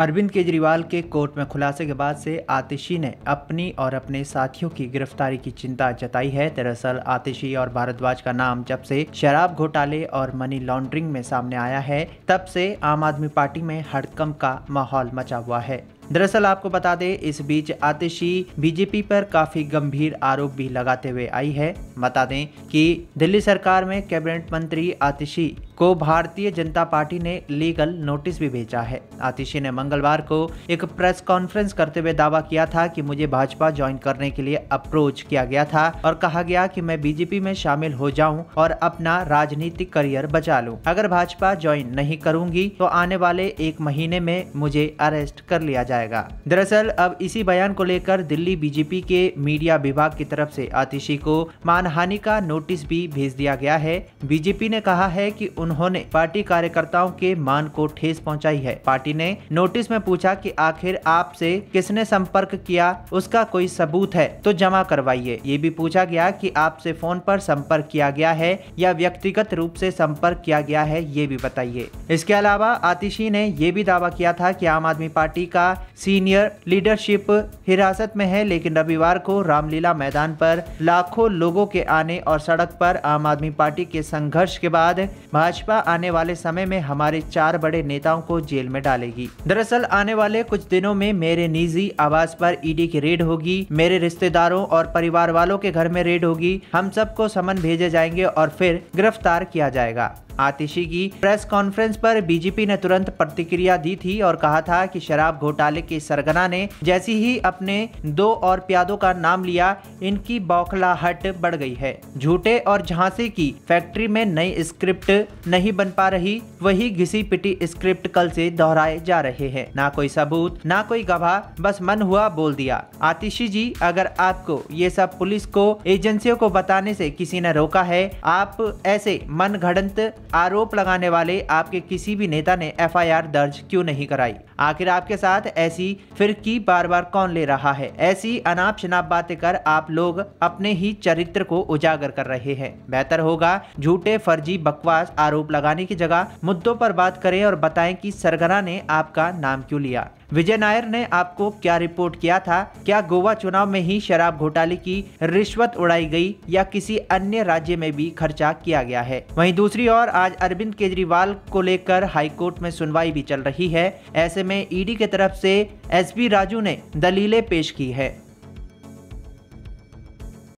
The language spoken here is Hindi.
अरविंद केजरीवाल के कोर्ट में खुलासे के बाद से आतिशी ने अपनी और अपने साथियों की गिरफ्तारी की चिंता जताई है दरअसल आतिशी और भारद्वाज का नाम जब से शराब घोटाले और मनी लॉन्ड्रिंग में सामने आया है तब से आम आदमी पार्टी में हड़कम का माहौल मचा हुआ है दरअसल आपको बता दें इस बीच आतिशी बीजेपी पर काफी गंभीर आरोप भी लगाते हुए आई है बता दें कि दिल्ली सरकार में कैबिनेट मंत्री आतिशी को भारतीय जनता पार्टी ने लीगल नोटिस भी भेजा है आतिशी ने मंगलवार को एक प्रेस कॉन्फ्रेंस करते हुए दावा किया था कि मुझे भाजपा ज्वाइन करने के लिए अप्रोच किया गया था और कहा गया कि मैं बीजेपी में शामिल हो जाऊं और अपना राजनीतिक करियर बचा लूं। अगर भाजपा ज्वाइन नहीं करूंगी तो आने वाले एक महीने में मुझे अरेस्ट कर लिया जाए जाएगा दरअसल अब इसी बयान को लेकर दिल्ली बीजेपी के मीडिया विभाग की तरफ से आतिशी को मानहानि का नोटिस भी भेज दिया गया है बीजेपी ने कहा है कि उन्होंने पार्टी कार्यकर्ताओं के मान को ठेस पहुंचाई है पार्टी ने नोटिस में पूछा कि आखिर आपसे किसने संपर्क किया उसका कोई सबूत है तो जमा करवाइए ये भी पूछा गया कि आपसे फोन पर संपर्क किया गया है या व्यक्तिगत रूप से संपर्क किया गया है ये भी बताइए इसके अलावा आतिशी ने ये भी दावा किया था कि आम आदमी पार्टी का सीनियर लीडरशिप हिरासत में है लेकिन रविवार को रामलीला मैदान पर लाखों लोगों के आने और सड़क पर आम आदमी पार्टी के संघर्ष के बाद भाजपा आने वाले समय में हमारे चार बड़े नेताओं को जेल में डालेगी दरअसल आने वाले कुछ दिनों में मेरे निजी आवास पर ईडी की रेड होगी मेरे रिश्तेदारों और परिवार वालों के घर में रेड होगी हम सबको समन भेजे जाएंगे और फिर गिरफ्तार किया जाएगा आतिशी की प्रेस कॉन्फ्रेंस पर बीजेपी ने तुरंत प्रतिक्रिया दी थी और कहा था कि शराब घोटाले के सरगना ने जैसी ही अपने दो और प्यादों का नाम लिया इनकी बौखलाहट बढ़ गई है झूठे और झांसे की फैक्ट्री में नई स्क्रिप्ट नहीं बन पा रही वही घिसी पिटी स्क्रिप्ट कल से दोहराए जा रहे हैं ना कोई सबूत ना कोई गवाह बस मन हुआ बोल दिया आतिशी जी अगर आपको ये सब पुलिस को एजेंसियों को बताने से किसी ने रोका है आप ऐसे मन आरोप लगाने वाले आपके किसी भी नेता ने एफआईआर दर्ज क्यों नहीं कराई आखिर आपके साथ ऐसी फिर की बार बार कौन ले रहा है ऐसी अनाप शनाप बातें कर आप लोग अपने ही चरित्र को उजागर कर रहे हैं बेहतर होगा झूठे फर्जी बकवास आरोप लगाने की जगह मुद्दों पर बात करें और बताएं कि सरगना ने आपका नाम क्यों लिया विजय नायर ने आपको क्या रिपोर्ट किया था क्या गोवा चुनाव में ही शराब घोटाले की रिश्वत उड़ाई गई या किसी अन्य राज्य में भी खर्चा किया गया है वहीं दूसरी ओर आज अरविंद केजरीवाल को लेकर हाईकोर्ट में सुनवाई भी चल रही है ऐसे में ईडी की तरफ से एसपी राजू ने दलीलें पेश की है